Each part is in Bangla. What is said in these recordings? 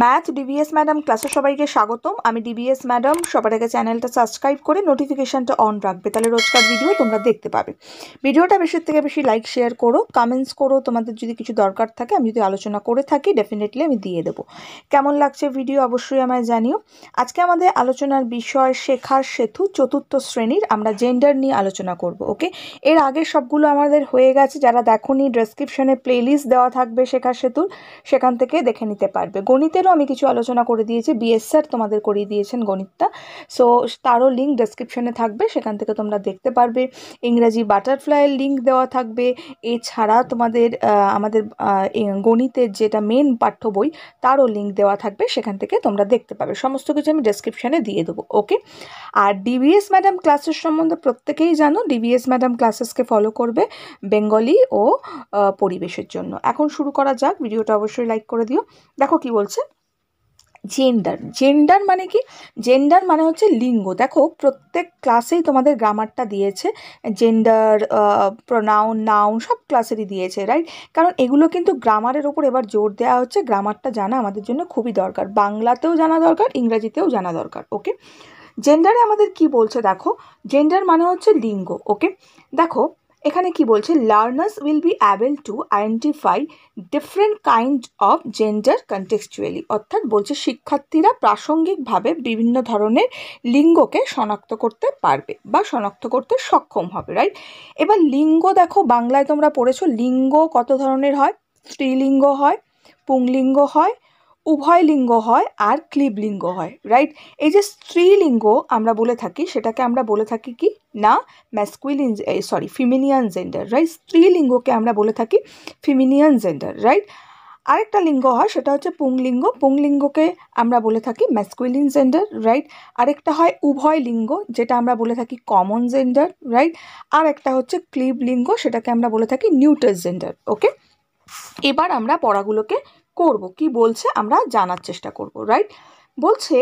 ম্যাথ ডিবিএস ম্যাডাম ক্লাসে সবাইকে স্বাগতম আমি ডিবিএস ম্যাডাম সবার আগে চ্যানেলটা সাবস্ক্রাইব করে নোটিফিকেশানটা অন রাখবে তাহলে রোজকার ভিডিও তোমরা দেখতে পাবে ভিডিওটা বেশির থেকে বেশি লাইক শেয়ার করো কমেন্টস করো তোমাদের যদি কিছু দরকার থাকে আমি যদি আলোচনা করে থাকি ডেফিনেটলি আমি দিয়ে দেবো কেমন লাগছে ভিডিও অবশ্যই আমায় জানিও আজকে আমাদের আলোচনার বিষয় শেখার সেতু চতুর্থ শ্রেণীর আমরা জেন্ডার নিয়ে আলোচনা করব ওকে এর আগে সবগুলো আমাদের হয়ে গেছে যারা দেখো নি ডেসক্রিপশনে প্লেলিস্ট দেওয়া থাকবে শেখার সেতুর সেখান থেকে দেখে নিতে পারবে গণিতে গণিতেরও আমি কিছু আলোচনা করে দিয়েছি বিএস স্যার তোমাদের করিয়ে দিয়েছেন গণিতটা সো তারও লিঙ্ক ডেসক্রিপশনে থাকবে সেখান থেকে তোমরা দেখতে পারবে ইংরাজি বাটারফ্লাইয়ের লিঙ্ক দেওয়া থাকবে এছাড়া তোমাদের আমাদের গণিতের যেটা মেন পাঠ্য বই তারও লিঙ্ক দেওয়া থাকবে সেখান থেকে তোমরা দেখতে পাবে সমস্ত কিছু আমি ডেসক্রিপশানে দিয়ে দেবো ওকে আর ডিবিএস ম্যাডাম ক্লাসের সম্বন্ধে প্রত্যেকেই জানো ডিবিএস ম্যাডাম ক্লাসেসকে ফলো করবে বেঙ্গলি ও পরিবেশের জন্য এখন শুরু করা যাক ভিডিওটা অবশ্যই লাইক করে দিও দেখো কি বলছে জেন্ডার জেন্ডার মানে কি জেন্ডার মানে হচ্ছে লিঙ্গ দেখো প্রত্যেক ক্লাসেই তোমাদের গ্রামারটা দিয়েছে জেন্ডার প্রনাউন নাউন সব ক্লাসেরই দিয়েছে রাইট কারণ এগুলো কিন্তু গ্রামারের ওপর এবার জোর দেওয়া হচ্ছে গ্রামারটা জানা আমাদের জন্য খুবই দরকার বাংলাতেও জানা দরকার ইংরাজিতেও জানা দরকার ওকে জেন্ডারে আমাদের কি বলছে দেখো জেন্ডার মানে হচ্ছে লিঙ্গ ওকে দেখো এখানে কি বলছে learners will be able to identify different kind of gender contextually অর্থাৎ বলছে শিক্ষার্থীরা প্রাসঙ্গিকভাবে বিভিন্ন ধরনের লিঙ্গকে শনাক্ত করতে পারবে বা শনাক্ত করতে সক্ষম হবে রাইট এবার লিঙ্গ দেখো বাংলায় তোমরা পড়েছো লিঙ্গ কত ধরনের হয় স্ত্রীলিঙ্গ হয় পুংলিঙ্গ হয় উভয় লিঙ্গ হয় আর লিঙ্গ হয় রাইট এই যে স্ত্রীলিঙ্গ আমরা বলে থাকি সেটাকে আমরা বলে থাকি কি না masculine sorry feminine gender right স্ত্রীলিঙ্গকে আমরা বলে থাকি ফিমিনিয়ান জেন্ডার রাইট আরেকটা লিঙ্গ হয় সেটা হচ্ছে পুংলিঙ্গ পুংলিঙ্গকে আমরা বলে থাকি ম্যাসকুইলিন জেন্ডার রাইট আরেকটা হয় উভয় লিঙ্গ যেটা আমরা বলে থাকি কমন জেন্ডার রাইট আর একটা হচ্ছে ক্লিব লিঙ্গ সেটাকে আমরা বলে থাকি নিউটার জেন্ডার ওকে এবার আমরা পড়াগুলোকে করব কি বলছে আমরা জানার চেষ্টা করব রাইট বলছে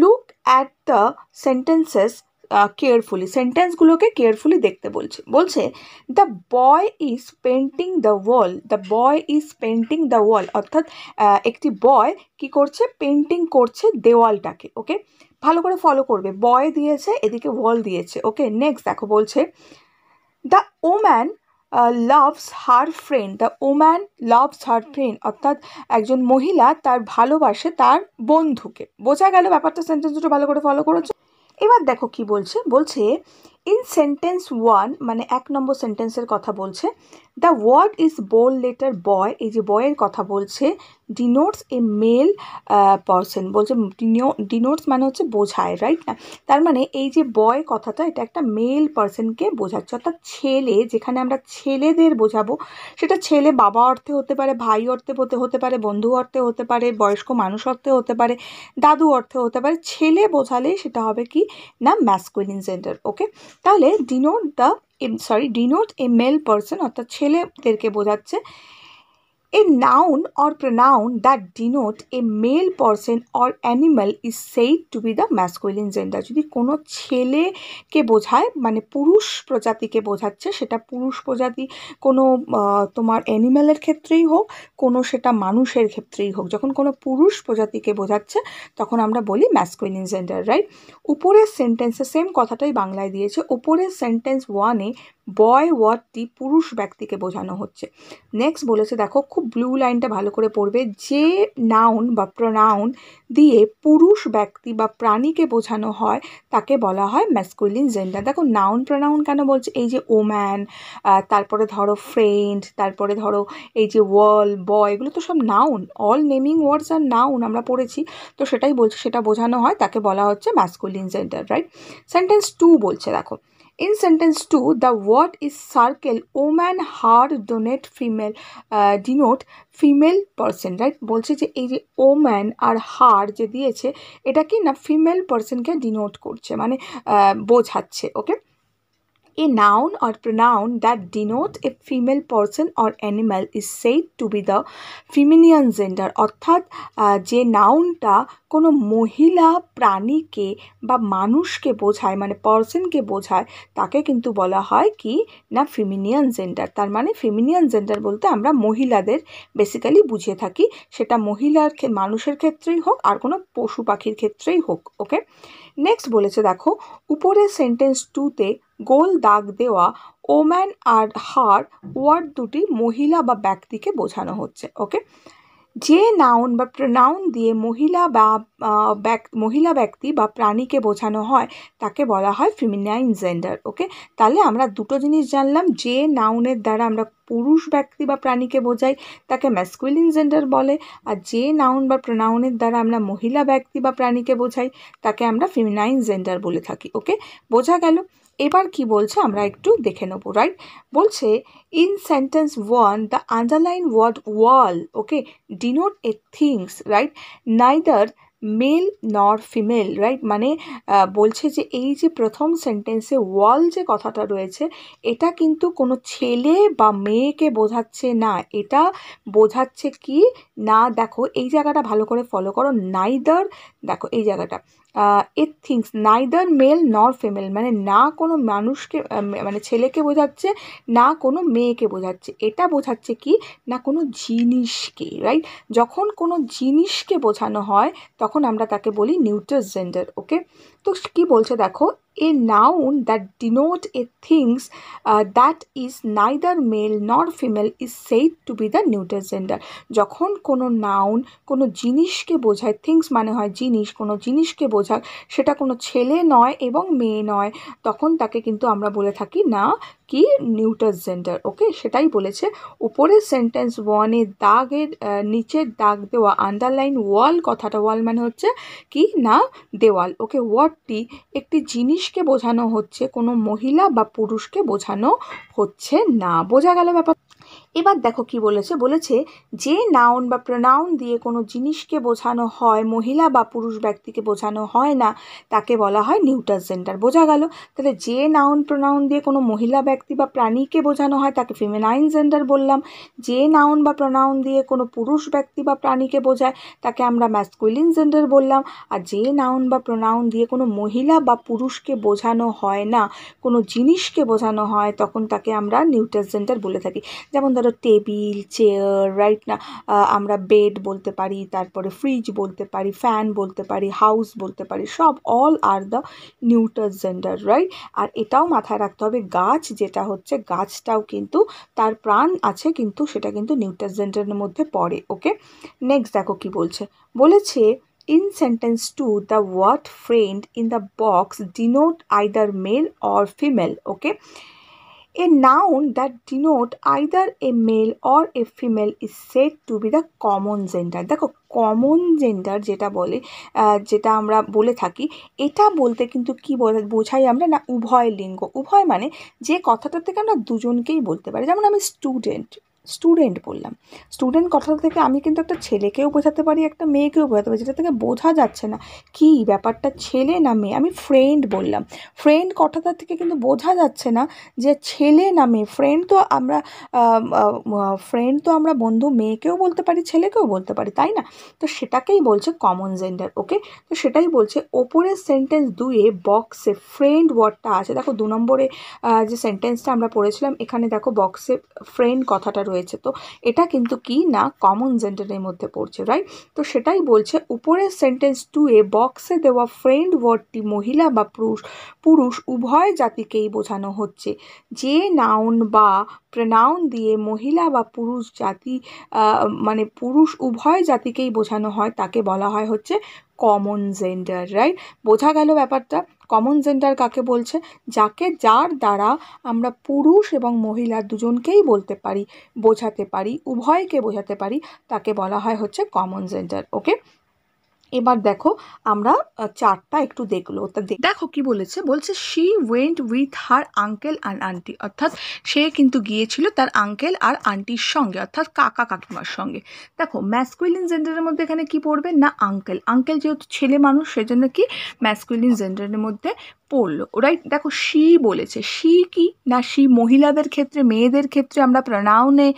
look at the sentences carefully সেন্টেন্সগুলোকে কেয়ারফুলি দেখতে বলছে বলছে the boy is painting the wall the boy is painting the wall অর্থাৎ একটি বয় কি করছে পেন্টিং করছে দেওয়ালটাকে ওকে ভালো করে ফলো করবে বয় দিয়েছে এদিকে ওয়াল দিয়েছে ওকে নেক্সট দেখো বলছে the woman loves her friend the woman loves her friend অর্থাৎ একজন মহিলা তার ভালোবাসে তার বন্ধুকে বোঝা গেল ব্যাপারটা সেন্টেন্স দুটো ভালো করে ফলো করেছো এবার দেখো কি বলছে বলছে ইন সেন্টেন্স ওয়ান মানে এক নম্বর সেন্টেন্সের কথা বলছে the word is bold letter boy এই যে বয়ের কথা বলছে ডিনোটস এ মেল পারসন বলছে ডিনোটস মানে হচ্ছে বোঝায় রাইট না তার মানে এই যে বয় কথাটা এটা একটা মেল পারসনকে বোঝাচ্ছে অর্থাৎ ছেলে যেখানে আমরা ছেলেদের বোঝাবো সেটা ছেলে বাবা অর্থে হতে পারে ভাই অর্থে হতে পারে বন্ধু অর্থে হতে পারে বয়স্ক মানুষ অর্থে হতে পারে দাদু অর্থে হতে পারে ছেলে বোঝালে সেটা হবে কি না ম্যাসকুইন জেন্ডার ওকে তাহলে denote the sorry denote a male person অর্থাৎ ছেলেদেরকে বোঝাচ্ছে A noun or pronoun that denote a male person or animal is said to be the masculine gender যদি কোনো ছেলেকে বোঝায় মানে পুরুষ প্রজাতিকে বোঝাচ্ছে সেটা পুরুষ প্রজাতি কোনো তোমার অ্যানিম্যালের ক্ষেত্রেই হোক কোনো সেটা মানুষের ক্ষেত্রেই হোক যখন কোনো পুরুষ প্রজাতিকে বোঝাচ্ছে তখন আমরা বলি ম্যাসকুইলিন জেন্ডার রাইট উপরের সেন্টেন্সে সেম কথাটাই বাংলায় দিয়েছে উপরের সেন্টেন্স ওয়ানে বয় ওয়ার্ডটি পুরুষ ব্যক্তিকে বোঝানো হচ্ছে নেক্সট বলেছে দেখো খুব ব্লু লাইনটা ভালো করে পড়বে যে নাউন বা প্রনাউন দিয়ে পুরুষ ব্যক্তি বা প্রাণীকে বোঝানো হয় তাকে বলা হয় ম্যাসকুলিন জেন্ডার দেখো নাউন প্রনাউন কেন বলছে এই যে ওম্যান তারপরে ধরো ফ্রেন্ড তারপরে ধরো এই যে ওয়াল বয় এগুলো তো সব নাউন অল নেমিং ওয়ার্ডস আর নাউন আমরা পড়েছি তো সেটাই বলছি সেটা বোঝানো হয় তাকে বলা হচ্ছে masculine gender right sentence two বলছে দেখো In sentence 2, the word is circle, woman, her, donate, female, uh, denote female person right বলছে যে এই যে ওম্যান আর হার যে দিয়েছে এটা কি না ফিমেল পার্সনকে ডিনোট করছে মানে বোঝাচ্ছে okay A noun or pronoun that denote a female person or animal is said to be the feminine gender অর্থাৎ যে নাউনটা কোনো মহিলা প্রাণীকে বা মানুষকে বোঝায় মানে পার্সনকে বোঝায় তাকে কিন্তু বলা হয় কি না ফিমিনিয়ান জেন্ডার তার মানে ফিমিনিয়ান জেন্ডার বলতে আমরা মহিলাদের বেসিক্যালি বুঝে থাকি সেটা মহিলার মানুষের ক্ষেত্রেই হোক আর কোনো পশু পাখির ক্ষেত্রেই হোক ওকে নেক্সট বলেছে দেখো উপরের সেন্টেন্স টুতে গোল দাগ দেওয়া ওম্যান আর হার ওয়ার্ড দুটি মহিলা বা ব্যক্তিকে বোঝানো হচ্ছে ওকে যে নাউন বা প্রনাউন দিয়ে মহিলা বা মহিলা ব্যক্তি বা প্রাণীকে বোঝানো হয় তাকে বলা হয় ফিমিনাইন জেন্ডার ওকে তাহলে আমরা দুটো জিনিস জানলাম যে নাউনের দ্বারা আমরা পুরুষ ব্যক্তি বা প্রাণীকে বোঝাই তাকে ম্যাসকুইলিন জেন্ডার বলে আর যে নাউন বা প্রনাউনের দ্বারা আমরা মহিলা ব্যক্তি বা প্রাণীকে বোঝাই তাকে আমরা ফিমিনাইন জেন্ডার বলে থাকি ওকে বোঝা গেল এবার কি বলছে আমরা একটু দেখে নেব রাইট বলছে in sentence one the underline word wall okay denote a things right neither male nor female right মানে বলছে যে এই যে প্রথম সেন্টেন্সে ওয়াল যে কথাটা রয়েছে এটা কিন্তু কোনো ছেলে বা মেয়েকে বোঝাচ্ছে না এটা বোঝাচ্ছে কি না দেখো এই জায়গাটা ভালো করে ফলো করো নাইদার দেখো এই জায়গাটা it thinks neither male nor female মানে না কোনো মানুষকে মানে ছেলেকে বোঝাচ্ছে না কোনো মেয়েকে বোঝাচ্ছে এটা বোঝাচ্ছে কি না কোনো জিনিসকে রাইট যখন কোনো জিনিসকে বোঝানো হয় তখন আমরা তাকে বলি নিউট্রাস জেন্ডার ওকে তো কী বলছে দেখো a noun that denote a things uh, that is neither male nor female is said to be the neuter gender যখন কোনো নাউন কোনো জিনিসকে বোঝায় থিংস মানে হয় জিনিস কোনো জিনিসকে বোঝায় সেটা কোনো ছেলে নয় এবং মেয়ে নয় তখন তাকে কিন্তু আমরা বলে থাকি না কি নিউটার জেন্ডার ওকে সেটাই বলেছে উপরের সেন্টেন্স ওয়ানে দাগের নিচের দাগ দেওয়া আন্ডারলাইন ওয়াল কথাটা ওয়াল মানে হচ্ছে কি না দেওয়াল ওকে ওয়ার্ডটি একটি জিনিস পুরুষকে বোঝানো হচ্ছে কোনো মহিলা বা পুরুষকে বোঝানো হচ্ছে না বোঝা গেল ব্যাপার এবার দেখো কি বলেছে বলেছে যে নাউন বা প্রনাউন দিয়ে কোনো জিনিসকে বোঝানো হয় মহিলা বা পুরুষ ব্যক্তিকে বোঝানো হয় না তাকে বলা হয় নিউটার জেন্ডার বোঝা গেল তাহলে যে নাউন প্রনাউন দিয়ে কোনো মহিলা ব্যক্তি বা প্রাণীকে বোঝানো হয় তাকে ফিমেনাইন জেন্ডার বললাম যে নাউন বা প্রনাউন দিয়ে কোনো পুরুষ ব্যক্তি বা প্রাণীকে বোঝায় তাকে আমরা ম্যাসকুইলিন জেন্ডার বললাম আর যে নাউন বা প্রনাউন দিয়ে কোনো মহিলা বা পুরুষকে বোঝানো হয় না কোনো জিনিসকে বোঝানো হয় তখন তাকে আমরা নিউটার জেন্ডার বলে থাকি যেমন ধরো ধরো টেবিল চেয়ার রাইট না আমরা বেড বলতে পারি তারপরে ফ্রিজ বলতে পারি ফ্যান বলতে পারি হাউস বলতে পারি সব all are the neuter gender right আর এটাও মাথায় রাখতে হবে গাছ যেটা হচ্ছে গাছটাও কিন্তু তার প্রাণ আছে কিন্তু সেটা কিন্তু নিউটার জেন্ডারের মধ্যে পড়ে ওকে নেক্সট দেখো কি বলছে বলেছে in sentence two the word friend in the box denote either male or female okay A noun that denote either a male or a female is said to be the common gender দেখো কমন জেন্ডার যেটা বলে যেটা আমরা বলে থাকি এটা বলতে কিন্তু কি বোঝাই আমরা না উভয় লিঙ্গ উভয় মানে যে কথাটা থেকে আমরা দুজনকেই বলতে পারি যেমন আমি স্টুডেন্ট স্টুডেন্ট বললাম স্টুডেন্ট কথা থেকে আমি কিন্তু একটা ছেলেকেও বোঝাতে পারি একটা মেয়েকেও বোঝাতে পারি যেটা থেকে বোঝা যাচ্ছে না কি ব্যাপারটা ছেলে না মেয়ে আমি ফ্রেন্ড বললাম ফ্রেন্ড কথাটা থেকে কিন্তু বোঝা যাচ্ছে না যে ছেলে না মেয়ে ফ্রেন্ড তো আমরা ফ্রেন্ড তো আমরা বন্ধু মেয়েকেও বলতে পারি ছেলেকেও বলতে পারি তাই না তো সেটাকেই বলছে কমন জেন্ডার ওকে তো সেটাই বলছে ওপরের সেন্টেন্স দুয়ে বক্সে ফ্রেন্ড ওয়ার্ডটা আছে দেখো দু নম্বরে যে সেন্টেন্সটা আমরা পড়েছিলাম এখানে দেখো বক্সে ফ্রেন্ড কথাটা রয়েছে রয়েছে তো এটা কিন্তু কি না কমন জেন্ডারের মধ্যে পড়ছে রাইট তো সেটাই বলছে উপরের সেন্টেন্স টু এ বক্সে দেওয়া ফ্রেন্ড ওয়ার্ডটি মহিলা বা পুরুষ পুরুষ উভয় জাতিকেই বোঝানো হচ্ছে যে নাউন বা প্রনাউন দিয়ে মহিলা বা পুরুষ জাতি মানে পুরুষ উভয় জাতিকেই বোঝানো হয় তাকে বলা হয় হচ্ছে কমন জেন্ডার রাইট বোঝা গেল ব্যাপারটা কমন জেন্ডার কাকে বলছে যাকে যার দ্বারা আমরা পুরুষ এবং মহিলা দুজনকেই বলতে পারি বোঝাতে পারি উভয়কে বোঝাতে পারি তাকে বলা হয় হচ্ছে কমন জেন্ডার ওকে এবার দেখো আমরা চারটা একটু দেখলো দেখো কি বলেছে বলছে she went with her uncle and aunty অর্থাৎ সে কিন্তু গিয়েছিল তার আঙ্কেল আর আন্টির সঙ্গে অর্থাৎ কাকা কাকিমার সঙ্গে দেখো ম্যাসকুইলিন জেন্ডারের মধ্যে এখানে কি পড়বে না আঙ্কেল আঙ্কেল যেহেতু ছেলে মানুষ সেজন্য কি ম্যাসকুইলিন জেন্ডারের মধ্যে পড়লো রাইট দেখো শি বলেছে শি কি না শি মহিলাদের ক্ষেত্রে মেয়েদের ক্ষেত্রে আমরা প্রনাউনে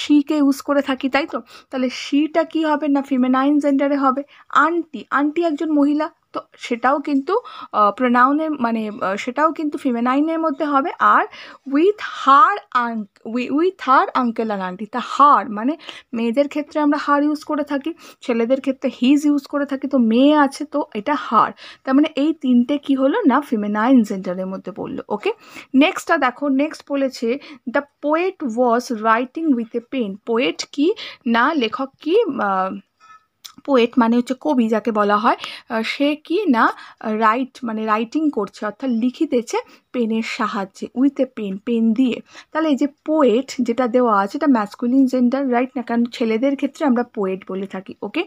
শিকে ইউজ করে থাকি তাই তো তাহলে শিটা কি হবে না ফিমেনাইন জেন্ডারে হবে আন্টি আন্টি একজন মহিলা তো সেটাও কিন্তু প্রনাউনের মানে সেটাও কিন্তু ফিমেনাইনের মধ্যে হবে আর উইথ হার আঙ্ক উইথ হার আঙ্কেল আর আন্টি তা হার মানে মেয়েদের ক্ষেত্রে আমরা হার ইউজ করে থাকি ছেলেদের ক্ষেত্রে হিজ ইউজ করে থাকি তো মেয়ে আছে তো এটা হার তার মানে এই তিনটে কি হলো না ফিমেনাইন জেন্ডারের মধ্যে পড়লো ওকে নেক্সটটা দেখো নেক্সট বলেছে the poet was writing with a pen poet কি না লেখক কি পোয়েট মানে হচ্ছে কবি যাকে বলা হয় সে কি না রাইট মানে রাইটিং করছে অর্থাৎ লিখিতেছে পেনের সাহায্যে উইথ এ পেন পেন দিয়ে তাহলে এই যে পোয়েট যেটা দেওয়া আছে এটা ম্যাসকুলিন জেন্ডার রাইট না কারণ ছেলেদের ক্ষেত্রে আমরা পোয়েট বলে থাকি ওকে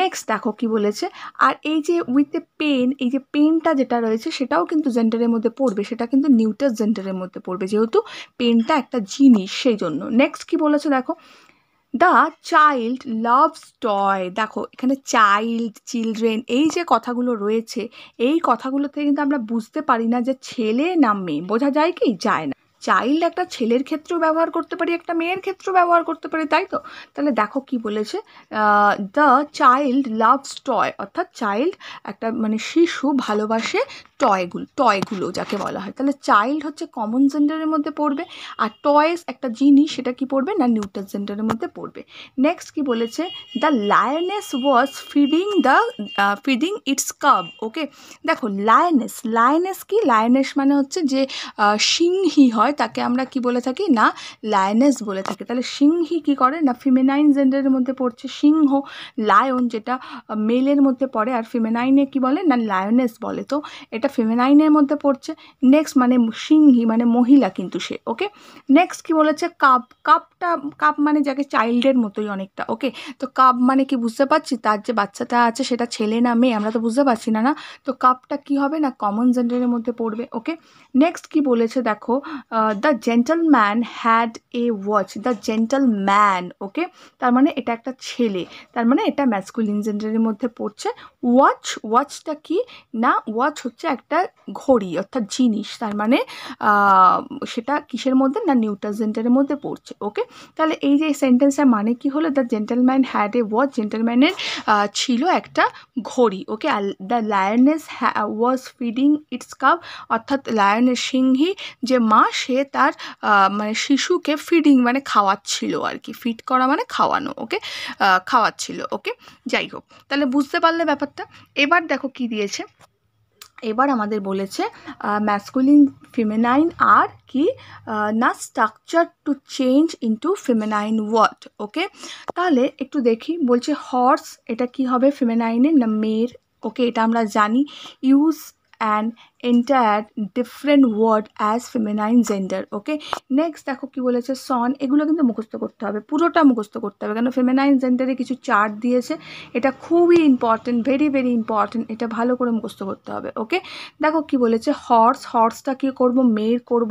নেক্সট দেখো কি বলেছে আর এই যে উইথ এ পেন এই যে পেনটা যেটা রয়েছে সেটাও কিন্তু জেন্ডারের মধ্যে পড়বে সেটা কিন্তু নিউটার জেন্ডারের মধ্যে পড়বে যেহেতু পেনটা একটা জিনিস সেই জন্য নেক্সট কি বলেছে দেখো দ্য চাইল্ড লাভস টয় দেখো এখানে চাইল্ড চিলড্রেন এই যে কথাগুলো রয়েছে এই কথাগুলো থেকে কিন্তু আমরা বুঝতে পারি না যে ছেলে না মেয়ে বোঝা যায় কি যায় না চাইল্ড একটা ছেলের ক্ষেত্রেও ব্যবহার করতে পারি একটা মেয়ের ক্ষেত্রেও ব্যবহার করতে পারি তাই তো তাহলে দেখো কি বলেছে দ্য চাইল্ড লাভস টয় অর্থাৎ চাইল্ড একটা মানে শিশু ভালোবাসে টয়গুলো টয়গুলো যাকে বলা হয় তাহলে চাইল্ড হচ্ছে কমন জেন্ডারের মধ্যে পড়বে আর টয়েস একটা জিনিস সেটা কি পড়বে না নিউট্রাল জেন্ডারের মধ্যে পড়বে নেক্সট কি বলেছে the lioness was feeding the feeding its cub okay দেখো লায়নেস লায়নেস কি লায়নেস মানে হচ্ছে যে সিংহী হয় হয় তাকে আমরা কি বলে থাকি না লায়নেস বলে থাকি তাহলে সিংহী কি করে না ফিমেনাইন জেন্ডারের মধ্যে পড়ছে সিংহ লায়ন যেটা মেলের মধ্যে পড়ে আর ফিমেনাইনে কি বলে না লায়নেস বলে তো এটা ফিমেনাইনের মধ্যে পড়ছে নেক্সট মানে সিংহী মানে মহিলা কিন্তু সে ওকে নেক্সট কি বলেছে কাপ কাপটা কাপ মানে যাকে চাইল্ডের মতোই অনেকটা ওকে তো কাপ মানে কি বুঝতে পারছি তার যে বাচ্চাটা আছে সেটা ছেলে না মেয়ে আমরা তো বুঝতে পারছি না না তো কাপটা কি হবে না কমন জেন্ডারের মধ্যে পড়বে ওকে নেক্সট কি বলেছে দেখো the the had a watch the gentleman okay তার মানে এটা একটা ছেলে তার মানে এটা ম্যাসকুলিন জেন্ডারের মধ্যে পড়ছে ওয়াচ ওয়াচটা কি না ওয়াচ হচ্ছে একটা ঘড়ি অর্থাৎ জিনিস তার মানে সেটা কিসের মধ্যে না নিউটার জেন্ডারের মধ্যে পড়ছে ওকে তাহলে এই যে সেন্টেন্সের মানে কি হলো the man had a watch জেন্টলম্যানের ছিল একটা ঘড়ি okay the lioness was feeding its cub অর্থাৎ লায়নের সিংহী যে মা সে সে তার মানে শিশুকে ফিডিং মানে খাওয়াচ্ছিল আর কি ফিড করা মানে খাওয়ানো ওকে খাওয়াচ্ছিল ওকে যাই হোক তাহলে বুঝতে পারলে ব্যাপারটা এবার দেখো কি দিয়েছে এবার আমাদের বলেছে ম্যাসকুলিন ফিমেনাইন আর কি না structure to change into feminine word okay তাহলে একটু দেখি বলছে হর্স এটা কি হবে ফিমেনাইনের না মেয়ের ওকে এটা আমরা জানি use and entire different word as feminine gender okay next দেখো কি বলেছে সন এগুলো কিন্তু মুখস্থ করতে হবে পুরোটা মুখস্থ করতে হবে কেন ফেমিনাইন জেন্ডারে কিছু চার্ট দিয়েছে এটা খুবই ইম্পর্টেন্ট ভেরি ভেরি ইম্পর্টেন্ট এটা ভালো করে মুখস্থ করতে হবে ওকে দেখো কি বলেছে হর্স হর্সটা কী করব মেয়ের করব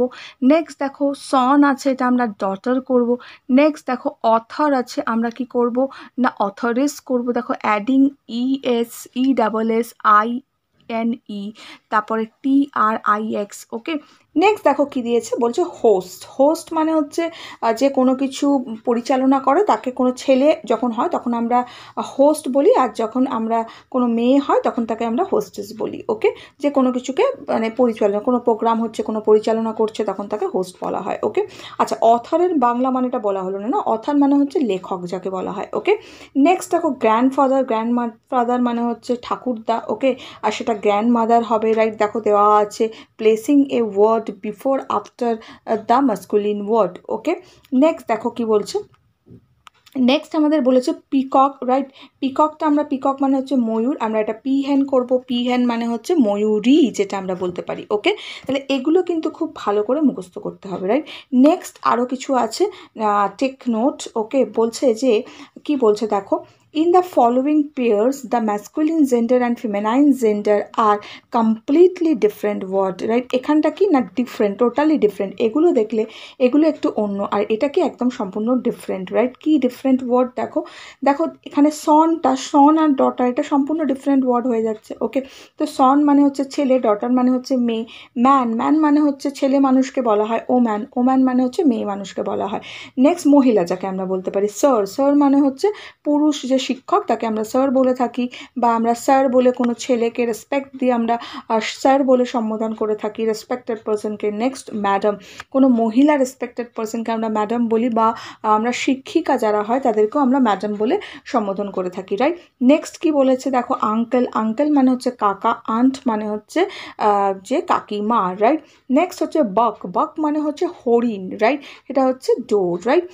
নেক্সট দেখো সন আছে এটা আমরা ডটার করব নেক্সট দেখো অথর আছে আমরা কি করব না অথরেস করব দেখো adding E S E double S I N E e, তারপরে T R I X okay next দেখো কি দিয়েছে বলছে হোস্ট হোস্ট মানে হচ্ছে যে কোনো কিছু পরিচালনা করে তাকে কোনো ছেলে যখন হয় তখন আমরা হোস্ট বলি আর যখন আমরা কোনো মেয়ে হয় তখন তাকে আমরা হোস্টেস বলি ওকে যে কোনো কিছুকে মানে পরিচালনা কোনো প্রোগ্রাম হচ্ছে কোনো পরিচালনা করছে তখন তাকে হোস্ট বলা হয় ওকে আচ্ছা অথরের বাংলা মানেটা বলা হলো না না অথার মানে হচ্ছে লেখক যাকে বলা হয় ওকে নেক্সট দেখো গ্র্যান্ডফাদার গ্র্যান্ড ফাদার মানে হচ্ছে ঠাকুরদা ওকে আর সেটা গ্র্যান্ড মাদার হবে রাইট দেখো দেওয়া আছে placing a word about before after uh, the masculine word okay next দেখো কি বলছে নেক্সট আমাদের বলেছে পিকক রাইট পিককটা আমরা পিকক মানে হচ্ছে ময়ূর আমরা এটা পি হ্যান করবো পি হ্যান মানে হচ্ছে ময়ূরী যেটা আমরা বলতে পারি ওকে তাহলে এগুলো কিন্তু খুব ভালো করে মুখস্থ করতে হবে রাইট নেক্সট আরও কিছু আছে টেক নোট ওকে বলছে যে কি বলছে দেখো In the following pairs, the masculine gender and feminine gender are completely different word, right? এখানটা কি না ডিফারেন্ট টোটালি ডিফারেন্ট এগুলো দেখলে এগুলো একটু অন্য আর এটা কি একদম সম্পূর্ণ ডিফারেন্ট রাইট কি ডিফারেন্ট ওয়ার্ড দেখো দেখো এখানে সনটা সন আর ডটার এটা সম্পূর্ণ ডিফারেন্ট ওয়ার্ড হয়ে যাচ্ছে ওকে তো সন মানে হচ্ছে ছেলে ডটার মানে হচ্ছে মেয়ে ম্যান ম্যান মানে হচ্ছে ছেলে মানুষকে বলা হয় ও ম্যান ও ম্যান মানে হচ্ছে মেয়ে মানুষকে বলা হয় নেক্সট মহিলা যাকে আমরা বলতে পারি সর সর মানে হচ্ছে পুরুষ যে শিক্ষক তাকে আমরা স্যার বলে থাকি বা আমরা স্যার বলে কোনো ছেলেকে রেসপেক্ট দিয়ে আমরা স্যার বলে সম্বোধন করে থাকি রেসপেক্টেড পার্সনকে নেক্সট ম্যাডাম কোনো মহিলা রেসপেক্টেড পার্সনকে আমরা ম্যাডাম বলি বা আমরা শিক্ষিকা যারা হয় তাদেরকেও আমরা ম্যাডাম বলে সম্বোধন করে থাকি রাইট নেক্সট কি বলেছে দেখো আঙ্কেল আঙ্কেল মানে হচ্ছে কাকা আন্ট মানে হচ্ছে যে কাকিমা রাইট নেক্সট হচ্ছে বক বক মানে হচ্ছে হরিণ রাইট এটা হচ্ছে ডোর রাইট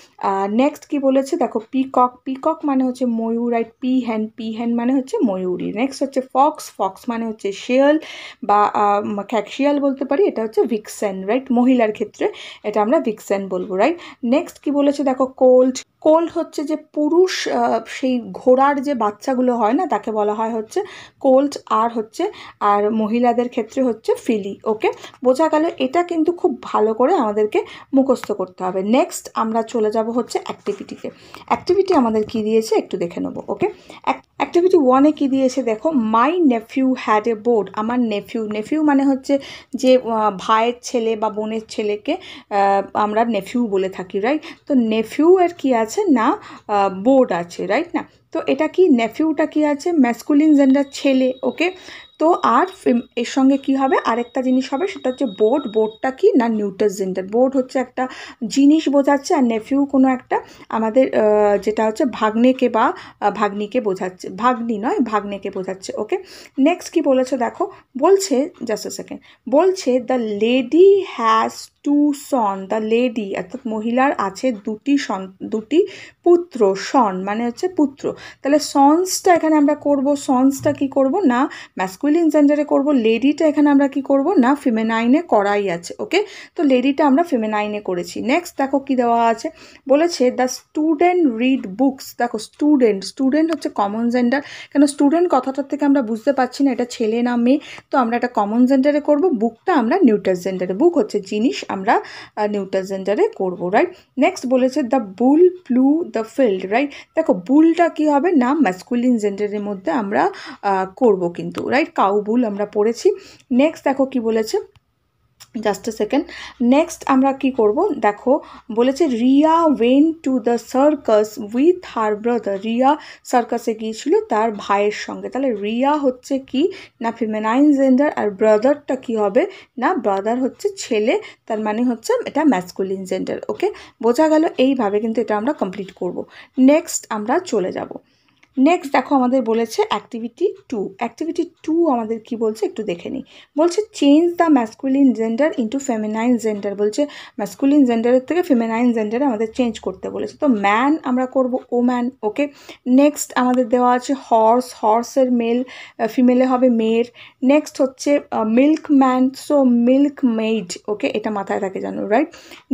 নেক্সট কি বলেছে দেখো পিকক পিকক মানে হচ্ছে ময়ূর ময়ূর right peahen peahen মানে হচ্ছে ময়ূরী নেক্সট হচ্ছে ফক্স ফক্স মানে হচ্ছে শেয়াল বা ক্যাকশিয়াল বলতে পারি এটা হচ্ছে ভিক্সেন রাইট মহিলার ক্ষেত্রে এটা আমরা ভিক্সেন বলবো রাইট নেক্সট কি বলেছে দেখো কোল্ড কোল্ড হচ্ছে যে পুরুষ সেই ঘোড়ার যে বাচ্চাগুলো হয় না তাকে বলা হয় হচ্ছে কোল্ড আর হচ্ছে আর মহিলাদের ক্ষেত্রে হচ্ছে ফিলি ওকে বোঝা গেল এটা কিন্তু খুব ভালো করে আমাদেরকে মুখস্থ করতে হবে নেক্সট আমরা চলে যাব হচ্ছে অ্যাক্টিভিটিতে অ্যাক্টিভিটি আমাদের কি দিয়েছে একটু দেখে নেবো ওকে অ্যাক্টিভিটি ওয়ানে কি দিয়েছে দেখো my nephew had a board আমার নেফিউ নেফিউ মানে হচ্ছে যে ভাইয়ের ছেলে বা বোনের ছেলেকে আমরা নেফিউ বলে থাকি রাইট তো নেফিউ এর কি আছে আছে না বোর্ড আছে রাইট না তো এটা কি নেফিউটা কি আছে ম্যাসকুলিন জেন্ডার ছেলে ওকে তো আর এর সঙ্গে কি হবে আরেকটা জিনিস হবে সেটা হচ্ছে বোর্ড বোর্ডটা কি না নিউটার জেন্ডার বোর্ড হচ্ছে একটা জিনিস বোঝাচ্ছে আর নেফিউ কোনো একটা আমাদের যেটা হচ্ছে ভাগ্নেকে বা ভাগ্নিকে বোঝাচ্ছে ভাগ্নি নয় ভাগ্নেকে বোঝাচ্ছে ওকে নেক্সট কি বলেছে দেখো বলছে জাস্ট সেকেন্ড বলছে the lady has two son the lady অর্থাৎ মহিলার আছে দুটি সন দুটি পুত্র সন মানে হচ্ছে পুত্র তাহলে সন্সটা এখানে আমরা করব সন্সটা কি করব না ম্যাসকুইলিন জেন্ডারে করব লেডিটা এখানে আমরা কি করব না ফিমেনাইনে করাই আছে ওকে তো লেডিটা আমরা ফিমেনাইনে করেছি নেক্সট দেখো কি দেওয়া আছে বলেছে দ্য স্টুডেন্ট রিড বুকস দেখো স্টুডেন্ট স্টুডেন্ট হচ্ছে কমন জেন্ডার কেন স্টুডেন্ট কথাটার থেকে আমরা বুঝতে পারছি না এটা ছেলে না মেয়ে তো আমরা এটা কমন জেন্ডারে করব বুকটা আমরা নিউটার জেন্ডারে বুক হচ্ছে জিনিস আমরা জেন্ডারে করব রাইট নেক্সট বলেছে the bull blue the field right দেখো বুলটা কি হবে না ম্যাসকুলিন জেন্ডারের মধ্যে আমরা করব কিন্তু রাইট কাউ বুল আমরা পড়েছি নেক্সট দেখো কি বলেছে জাস্ট এ সেকেন্ড নেক্সট আমরা কি করব দেখো বলেছে Riya went to the circus with her brother Riya সার্কাসে গিয়েছিল তার ভাইয়ের সঙ্গে তাহলে রিয়া হচ্ছে কি না ফিমেনাইন জেন্ডার আর ব্রাদারটা কি হবে না ব্রাদার হচ্ছে ছেলে তার মানে হচ্ছে এটা ম্যাসকুলিন জেন্ডার ওকে বোঝা গেল এইভাবে কিন্তু এটা আমরা কমপ্লিট করব নেক্সট আমরা চলে যাব নেক্সট দেখো আমাদের বলেছে অ্যাক্টিভিটি টু অ্যাক্টিভিটি টু আমাদের কি বলছে একটু দেখে নিই বলছে change the masculine gender into feminine gender বলছে ম্যাসকুলিন জেন্ডারের থেকে ফেমিনাইন জেন্ডারে আমাদের চেঞ্জ করতে বলেছে তো ম্যান আমরা করব ও ম্যান ওকে নেক্সট আমাদের দেওয়া আছে হর্স হর্সের মেল ফিমেলে হবে মেয়ের নেক্সট হচ্ছে milkman so milkmaid okay এটা মাথায় থাকে জানো রাইট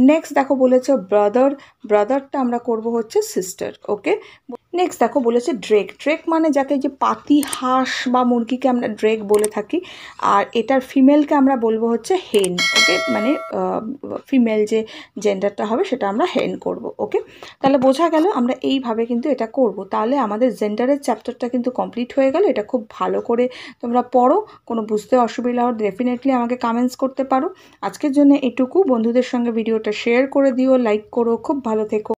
নেক্সট দেখো বলেছে ব্রাদার ব্রাদারটা আমরা করব হচ্ছে সিস্টার ওকে নেক্সট দেখো বলেছে ড্রেক ড্রেক মানে যাকে যে পাতি হাঁস বা মুরগিকে আমরা ড্রেক বলে থাকি আর এটার ফিমেলকে আমরা বলবো হচ্ছে হেন ওকে মানে ফিমেল যে জেন্ডারটা হবে সেটা আমরা হেন করব ওকে তাহলে বোঝা গেল আমরা এইভাবে কিন্তু এটা করব তাহলে আমাদের জেন্ডারের চ্যাপ্টারটা কিন্তু কমপ্লিট হয়ে গেল এটা খুব ভালো করে তোমরা পড়ো কোনো বুঝতে অসুবিধা হওয়ার ডেফিনেটলি আমাকে কামেন্টস করতে পারো আজকের জন্য এটুকু বন্ধুদের সঙ্গে ভিডিওটা শেয়ার করে দিও লাইক করো খুব ভালো থেকো